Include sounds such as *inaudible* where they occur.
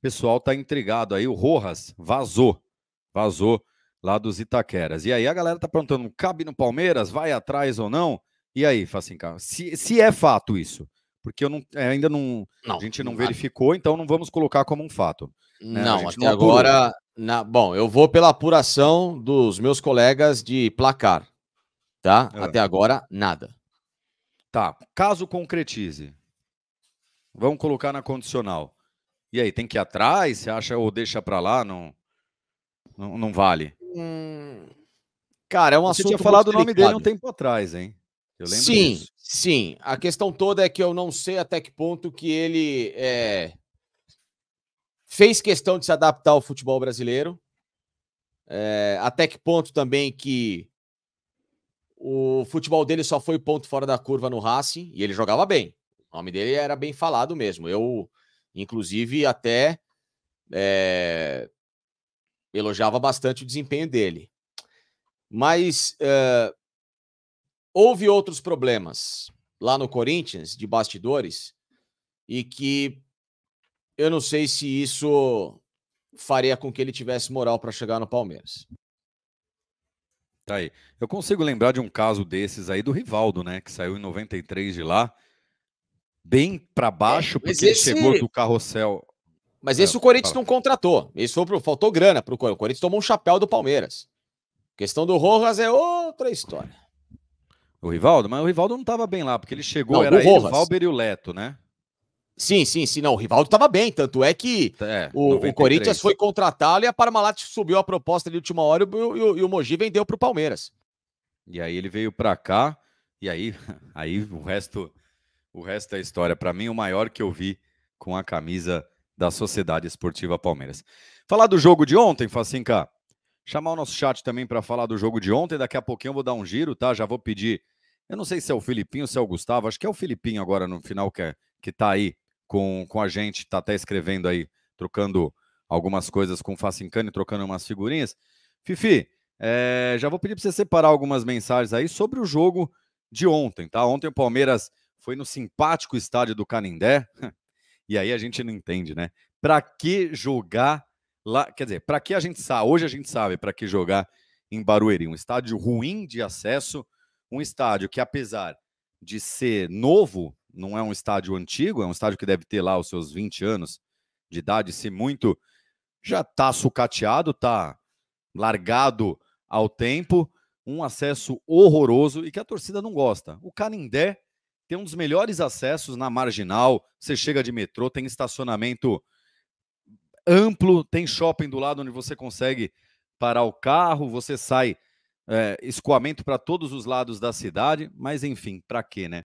pessoal tá intrigado aí. O Rojas vazou. Vazou lá dos Itaqueras. E aí a galera tá perguntando: cabe no Palmeiras? Vai atrás ou não? E aí, Facinca, assim, se, se é fato isso, porque eu não, é, ainda não, não a gente não, não verificou, então não vamos colocar como um fato. Né? Não, até não agora. Na, bom, eu vou pela apuração dos meus colegas de placar, tá? É. Até agora, nada. Tá, caso concretize, vamos colocar na condicional. E aí, tem que ir atrás? Você acha ou deixa para lá? Não, não, não vale. Hum... Cara, é um Você assunto. Você tinha falado o nome dele um tempo atrás, hein? sim, disso. sim. A questão toda é que eu não sei até que ponto que ele é, fez questão de se adaptar ao futebol brasileiro. É, até que ponto também que o futebol dele só foi ponto fora da curva no Racing e ele jogava bem. O nome dele era bem falado mesmo. Eu Inclusive, até é, elogiava bastante o desempenho dele. Mas é, houve outros problemas lá no Corinthians, de bastidores, e que eu não sei se isso faria com que ele tivesse moral para chegar no Palmeiras. Tá aí. Eu consigo lembrar de um caso desses aí do Rivaldo, né? Que saiu em 93 de lá bem para é, baixo, é, porque esse... ele chegou do carrossel. Mas esse é, o Corinthians não contratou. Esse foi pro, faltou grana para o Corinthians. tomou um chapéu do Palmeiras. A questão do Rojas é outra história. O Rivaldo? Mas o Rivaldo não estava bem lá, porque ele chegou, não, era o, Valber e o Leto, né? Sim, sim, sim. Não, o Rivaldo estava bem, tanto é que é, o, o, Corinthians foi contratá-lo e a Parmalat subiu a proposta de última hora e o, e e o Mogi vendeu para o Palmeiras. E aí ele veio para cá, e aí, *laughs* aí o resto o resto é história. Para mim, o maior que eu vi com a camisa da Sociedade Esportiva Palmeiras. Falar do jogo de ontem, Facinca. Chamar o nosso chat também para falar do jogo de ontem. Daqui a pouquinho eu vou dar um giro, tá? Já vou pedir. Eu não sei se é o Filipinho, se é o Gustavo. Acho que é o Filipinho agora no final que, é, que tá aí com, com a gente. Tá até escrevendo aí, trocando algumas coisas com o Facincani, trocando umas figurinhas. Fifi, é, já vou pedir para você separar algumas mensagens aí sobre o jogo de ontem, tá? Ontem o Palmeiras foi no simpático estádio do Canindé. *laughs* E aí a gente não entende, né? Para que jogar lá? Quer dizer, para que a gente sabe? Hoje a gente sabe para que jogar em Barueri, um estádio ruim de acesso, um estádio que apesar de ser novo, não é um estádio antigo, é um estádio que deve ter lá os seus 20 anos de idade, se muito, já tá sucateado, tá largado ao tempo, um acesso horroroso e que a torcida não gosta. O Canindé tem um dos melhores acessos na marginal. Você chega de metrô, tem estacionamento amplo, tem shopping do lado onde você consegue parar o carro, você sai é, escoamento para todos os lados da cidade, mas enfim, para quê, né?